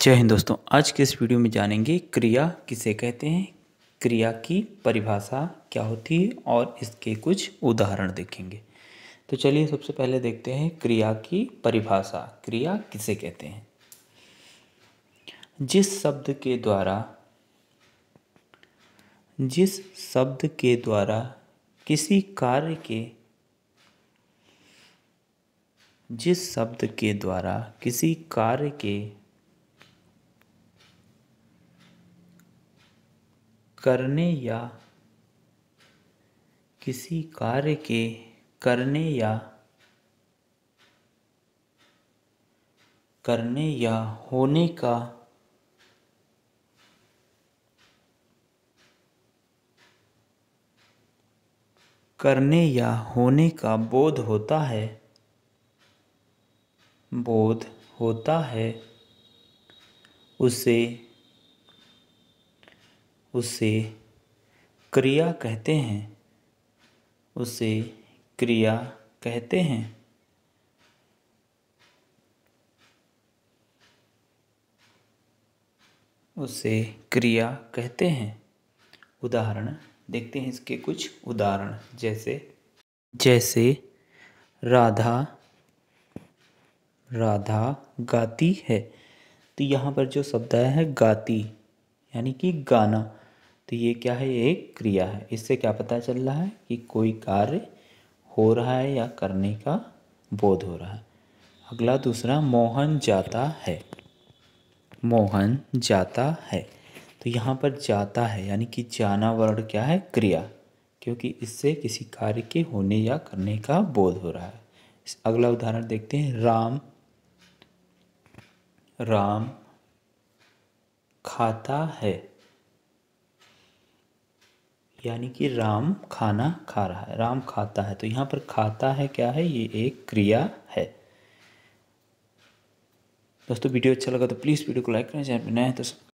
जय हिंद दोस्तों आज के इस वीडियो में जानेंगे क्रिया किसे कहते हैं क्रिया की परिभाषा क्या होती है और इसके कुछ उदाहरण देखेंगे तो चलिए सबसे पहले देखते हैं क्रिया की परिभाषा क्रिया किसे कहते हैं जिस शब्द के द्वारा जिस शब्द के द्वारा किसी कार्य के जिस शब्द के द्वारा किसी कार्य के करने या किसी कार्य के करने या करने या होने का करने या होने का बोध होता है बोध होता है उसे उसे क्रिया कहते हैं उसे क्रिया कहते हैं उसे क्रिया कहते हैं उदाहरण देखते हैं इसके कुछ उदाहरण जैसे जैसे राधा राधा गाती है तो यहाँ पर जो शब्द आया है गाती यानी कि गाना तो ये क्या है ये एक क्रिया है इससे क्या पता चल रहा है कि कोई कार्य हो रहा है या करने का बोध हो रहा है अगला दूसरा मोहन जाता है मोहन जाता है तो यहाँ पर जाता है यानी कि जाना वर्ण क्या है क्रिया क्योंकि इससे किसी कार्य के होने या करने का बोध हो रहा है अगला उदाहरण देखते हैं राम राम खाता है यानी कि राम खाना खा रहा है राम खाता है तो यहाँ पर खाता है क्या है ये एक क्रिया है दोस्तों वीडियो अच्छा लगा तो प्लीज़ वीडियो को लाइक करें चैनल पर नए हैं तो